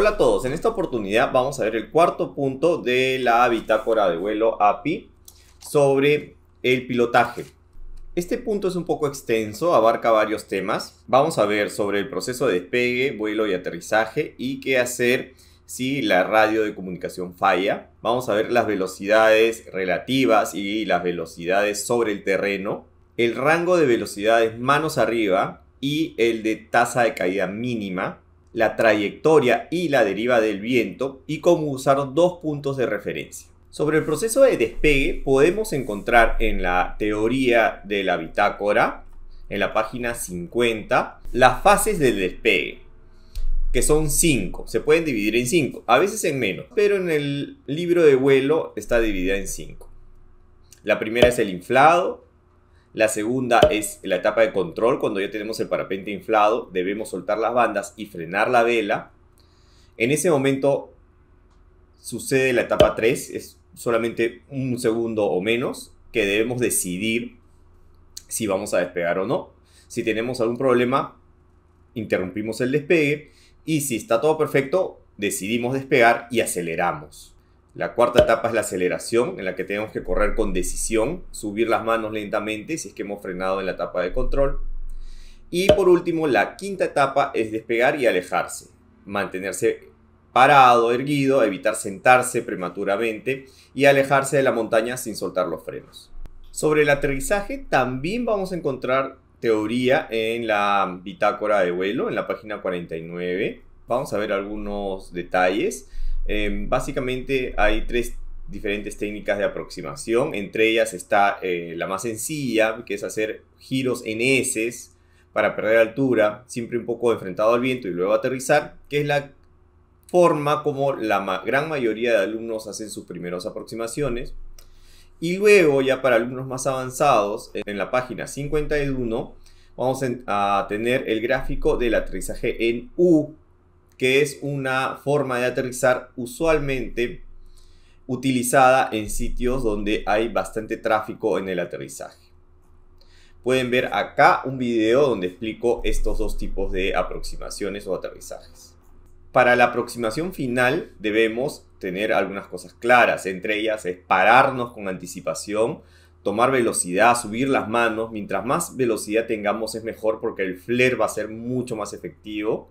Hola a todos, en esta oportunidad vamos a ver el cuarto punto de la bitácora de vuelo API sobre el pilotaje. Este punto es un poco extenso, abarca varios temas. Vamos a ver sobre el proceso de despegue, vuelo y aterrizaje y qué hacer si la radio de comunicación falla. Vamos a ver las velocidades relativas y las velocidades sobre el terreno, el rango de velocidades manos arriba y el de tasa de caída mínima la trayectoria y la deriva del viento y cómo usar dos puntos de referencia. Sobre el proceso de despegue podemos encontrar en la teoría de la bitácora, en la página 50, las fases del despegue, que son 5, se pueden dividir en 5, a veces en menos, pero en el libro de vuelo está dividida en 5. La primera es el inflado, la segunda es la etapa de control, cuando ya tenemos el parapente inflado, debemos soltar las bandas y frenar la vela. En ese momento sucede la etapa 3, es solamente un segundo o menos, que debemos decidir si vamos a despegar o no. Si tenemos algún problema, interrumpimos el despegue y si está todo perfecto, decidimos despegar y aceleramos. La cuarta etapa es la aceleración, en la que tenemos que correr con decisión, subir las manos lentamente si es que hemos frenado en la etapa de control. Y por último, la quinta etapa es despegar y alejarse, mantenerse parado, erguido, evitar sentarse prematuramente y alejarse de la montaña sin soltar los frenos. Sobre el aterrizaje también vamos a encontrar teoría en la bitácora de vuelo, en la página 49. Vamos a ver algunos detalles. Em, básicamente hay tres diferentes técnicas de aproximación. Entre ellas está eh, la más sencilla, que es hacer giros en S para perder altura, siempre un poco enfrentado al viento y luego aterrizar, que es la forma como la gran mayoría de alumnos hacen sus primeras aproximaciones. Y luego, ya para alumnos más avanzados, en la página 51, vamos a tener el gráfico del aterrizaje en U, que es una forma de aterrizar usualmente utilizada en sitios donde hay bastante tráfico en el aterrizaje. Pueden ver acá un video donde explico estos dos tipos de aproximaciones o aterrizajes. Para la aproximación final debemos tener algunas cosas claras, entre ellas es pararnos con anticipación, tomar velocidad, subir las manos, mientras más velocidad tengamos es mejor porque el flare va a ser mucho más efectivo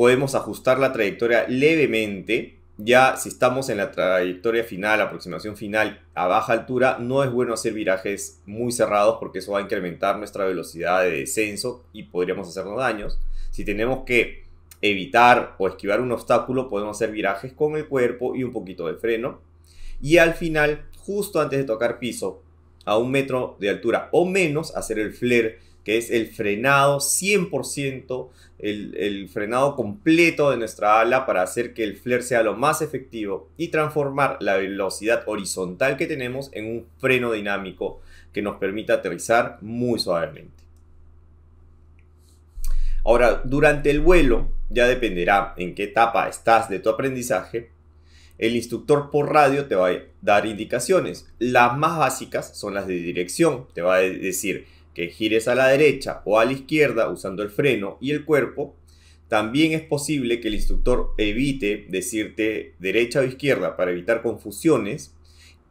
podemos ajustar la trayectoria levemente. Ya si estamos en la trayectoria final, aproximación final a baja altura, no es bueno hacer virajes muy cerrados porque eso va a incrementar nuestra velocidad de descenso y podríamos hacernos daños. Si tenemos que evitar o esquivar un obstáculo, podemos hacer virajes con el cuerpo y un poquito de freno. Y al final, justo antes de tocar piso, a un metro de altura o menos, hacer el flare que es el frenado 100%, el, el, frenado completo de nuestra ala para hacer que el flare sea lo más efectivo y transformar la velocidad horizontal que tenemos en un freno dinámico que nos permita aterrizar muy suavemente. Ahora, durante el vuelo, ya dependerá en qué etapa estás de tu aprendizaje, el instructor por radio te va a dar indicaciones. Las más básicas son las de dirección. Te va a decir, que gires a la derecha o a la izquierda usando el freno y el cuerpo, también es posible que el instructor evite decirte derecha o izquierda para evitar confusiones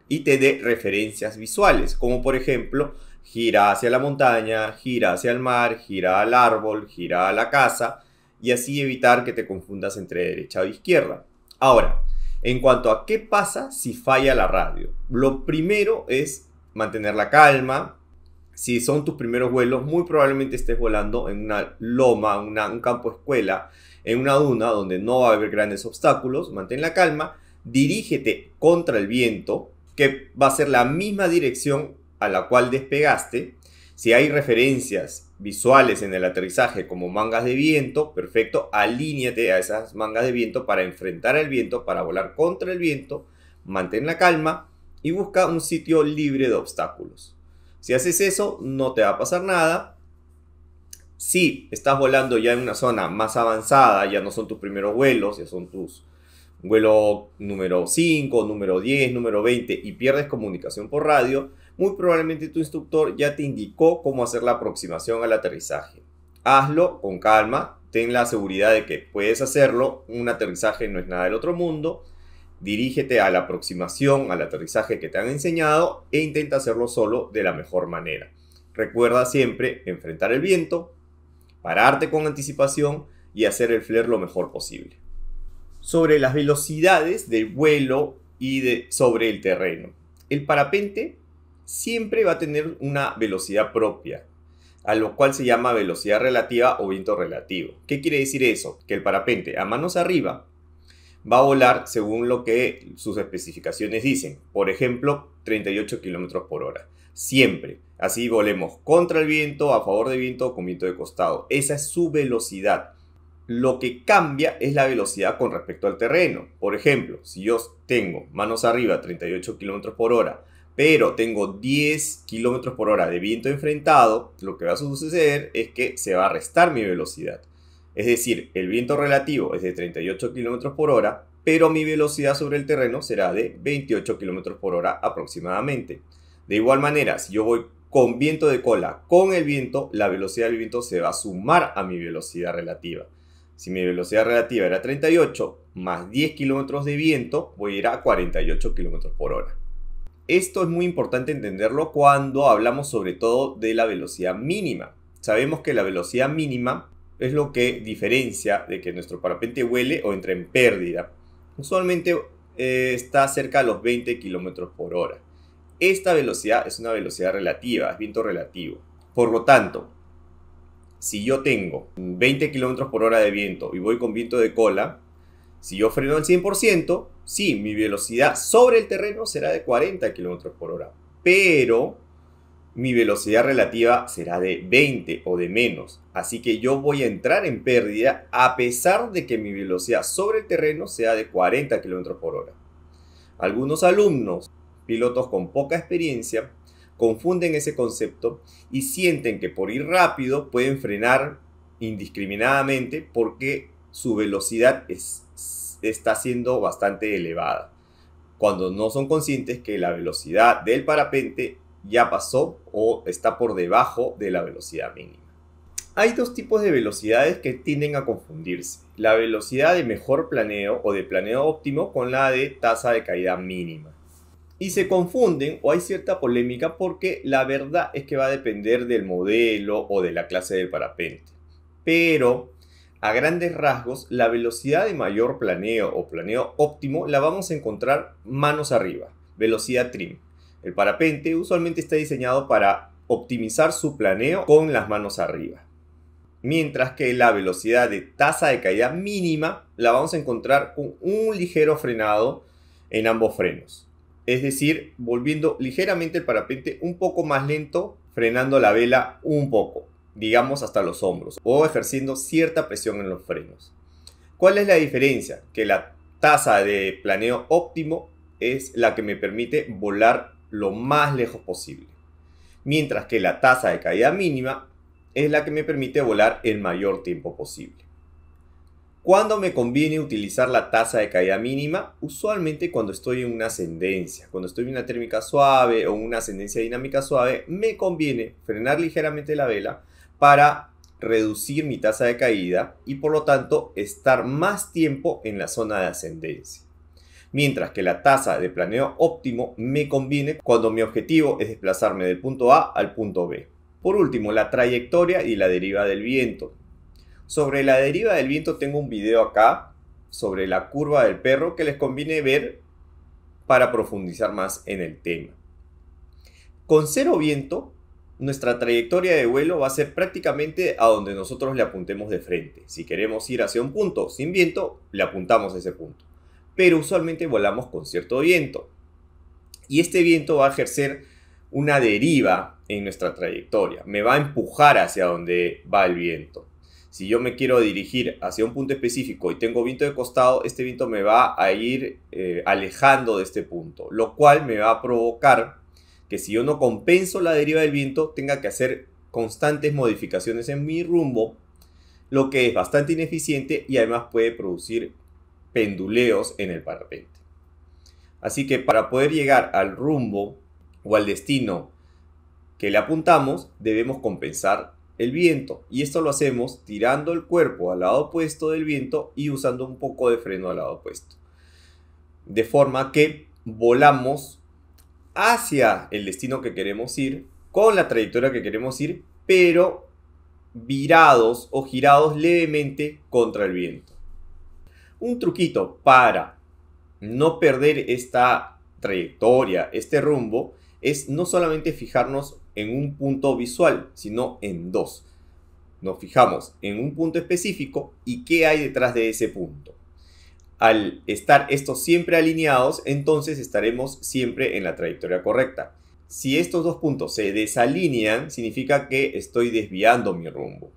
y te dé referencias visuales, como por ejemplo gira hacia la montaña, gira hacia el mar, gira al árbol, gira a la casa y así evitar que te confundas entre derecha o izquierda. Ahora, en cuanto a qué pasa si falla la radio, lo primero es mantener la calma, si son tus primeros vuelos, muy probablemente estés volando en una loma, un campo escuela, en una duna donde no va a haber grandes obstáculos. Mantén la calma, dirígete contra el viento, que va a ser la misma dirección a la cual despegaste. Si hay referencias visuales en el aterrizaje como mangas de viento, perfecto, alíñate a esas mangas de viento para enfrentar al viento, para volar contra el viento, mantén la calma y busca un sitio libre de obstáculos. Si haces eso, no te va a pasar nada. Si estás volando ya en una zona más avanzada, ya no son tus primeros vuelos, ya son tus vuelos número 5, número 10, número 20 y pierdes comunicación por radio, muy probablemente tu instructor ya te indicó cómo hacer la aproximación al aterrizaje. Hazlo con calma, ten la seguridad de que puedes hacerlo, un aterrizaje no es nada del otro mundo dirígete a la aproximación, al aterrizaje que te han enseñado e intenta hacerlo solo de la mejor manera. Recuerda siempre enfrentar el viento, pararte con anticipación y hacer el flare lo mejor posible. Sobre las velocidades del vuelo y de, sobre el terreno. El parapente siempre va a tener una velocidad propia, a lo cual se llama velocidad relativa o viento relativo. ¿Qué quiere decir eso? Que el parapente a manos arriba va a volar según lo que sus especificaciones dicen. Por ejemplo, 38 kilómetros por hora. Siempre. Así volemos contra el viento, a favor de viento o con viento de costado. Esa es su velocidad. Lo que cambia es la velocidad con respecto al terreno. Por ejemplo, si yo tengo manos arriba 38 kilómetros por hora, pero tengo 10 kilómetros por hora de viento enfrentado, lo que va a suceder es que se va a restar mi velocidad. Es decir, el viento relativo es de 38 km por hora, pero mi velocidad sobre el terreno será de 28 km por hora aproximadamente. De igual manera, si yo voy con viento de cola, con el viento, la velocidad del viento se va a sumar a mi velocidad relativa. Si mi velocidad relativa era 38 más 10 km de viento, voy a ir a 48 km por hora. Esto es muy importante entenderlo cuando hablamos sobre todo de la velocidad mínima. Sabemos que la velocidad mínima es lo que diferencia de que nuestro parapente huele o entre en pérdida. Usualmente eh, está cerca de los 20 km por hora. Esta velocidad es una velocidad relativa, es viento relativo. Por lo tanto, si yo tengo 20 km por hora de viento y voy con viento de cola, si yo freno al 100%, sí, mi velocidad sobre el terreno será de 40 km por hora. Pero mi velocidad relativa será de 20 o de menos, así que yo voy a entrar en pérdida a pesar de que mi velocidad sobre el terreno sea de 40 km por hora. Algunos alumnos, pilotos con poca experiencia, confunden ese concepto y sienten que por ir rápido pueden frenar indiscriminadamente porque su velocidad está siendo bastante elevada, cuando no son conscientes que la velocidad del parapente ya pasó o está por debajo de la velocidad mínima. Hay dos tipos de velocidades que tienden a confundirse, la velocidad de mejor planeo o de planeo óptimo con la de tasa de caída mínima. Y se confunden o hay cierta polémica porque la verdad es que va a depender del modelo o de la clase del parapente. Pero a grandes rasgos, la velocidad de mayor planeo o planeo óptimo la vamos a encontrar manos arriba, velocidad trim. El parapente usualmente está diseñado para optimizar su planeo con las manos arriba. Mientras que la velocidad de tasa de caída mínima la vamos a encontrar con un ligero frenado en ambos frenos. Es decir, volviendo ligeramente el parapente un poco más lento, frenando la vela un poco, digamos hasta los hombros, o ejerciendo cierta presión en los frenos. ¿Cuál es la diferencia? Que la tasa de planeo óptimo es la que me permite volar lo más lejos posible. Mientras que la tasa de caída mínima es la que me permite volar el mayor tiempo posible. ¿Cuándo me conviene utilizar la tasa de caída mínima? Usualmente cuando estoy en una ascendencia, cuando estoy en una térmica suave o una ascendencia dinámica suave, me conviene frenar ligeramente la vela para reducir mi tasa de caída y por lo tanto estar más tiempo en la zona de ascendencia mientras que la tasa de planeo óptimo me conviene cuando mi objetivo es desplazarme del punto A al punto B. Por último, la trayectoria y la deriva del viento. Sobre la deriva del viento tengo un video acá sobre la curva del perro que les conviene ver para profundizar más en el tema. Con cero viento, nuestra trayectoria de vuelo va a ser prácticamente a donde nosotros le apuntemos de frente. Si queremos ir hacia un punto sin viento, le apuntamos a ese punto pero usualmente volamos con cierto viento. Y este viento va a ejercer una deriva en nuestra trayectoria, me va a empujar hacia donde va el viento. Si yo me quiero dirigir hacia un punto específico y tengo viento de costado, este viento me va a ir eh, alejando de este punto, lo cual me va a provocar que si yo no compenso la deriva del viento, tenga que hacer constantes modificaciones en mi rumbo, lo que es bastante ineficiente y además puede producir penduleos en el parapente. Así que para poder llegar al rumbo o al destino que le apuntamos, debemos compensar el viento. Y esto lo hacemos tirando el cuerpo al lado opuesto del viento y usando un poco de freno al lado opuesto. De forma que volamos hacia el destino que queremos ir, con la trayectoria que queremos ir, pero virados o girados levemente contra el viento. Un truquito para no perder esta trayectoria, este rumbo, es no solamente fijarnos en un punto visual, sino en dos. Nos fijamos en un punto específico y qué hay detrás de ese punto. Al estar estos siempre alineados, entonces estaremos siempre en la trayectoria correcta. Si estos dos puntos se desalinean, significa que estoy desviando mi rumbo.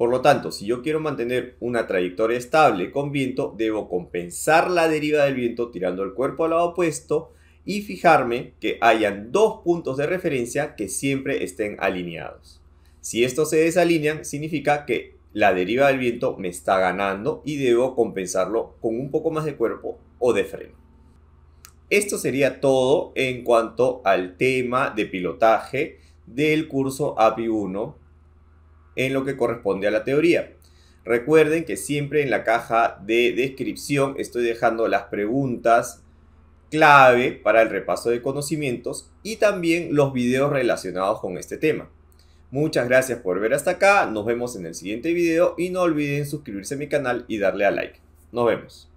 Por lo tanto, si yo quiero mantener una trayectoria estable con viento, debo compensar la deriva del viento tirando el cuerpo al lado opuesto y fijarme que hayan dos puntos de referencia que siempre estén alineados. Si estos se desalinean, significa que la deriva del viento me está ganando y debo compensarlo con un poco más de cuerpo o de freno. Esto sería todo en cuanto al tema de pilotaje del curso API 1 en lo que corresponde a la teoría. Recuerden que siempre en la caja de descripción estoy dejando las preguntas clave para el repaso de conocimientos y también los videos relacionados con este tema. Muchas gracias por ver hasta acá, nos vemos en el siguiente video y no olviden suscribirse a mi canal y darle a like. Nos vemos.